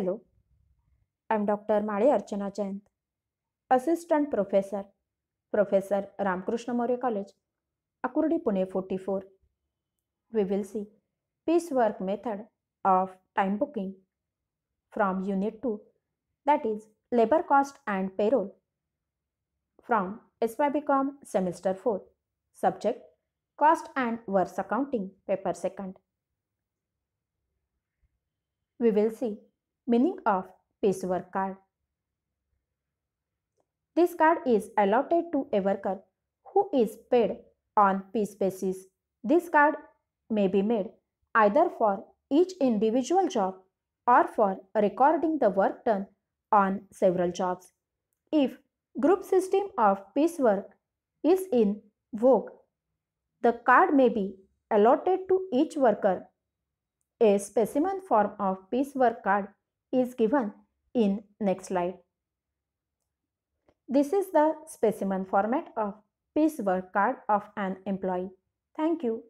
Hello, I'm Dr. Male Archana Chand, Assistant Professor, Professor Ramkrishna Maurya College, Akurdi Pune 44. We will see piecework method of time booking from Unit 2, that is Labor Cost and Payroll, from SYBCOM Semester 4, Subject Cost and Works Accounting, Paper 2nd. We will see Meaning of piecework card. This card is allotted to a worker who is paid on piece basis. This card may be made either for each individual job or for recording the work done on several jobs. If group system of piecework is in vogue, the card may be allotted to each worker. A specimen form of piecework card is given in next slide. This is the specimen format of piecework card of an employee. Thank you.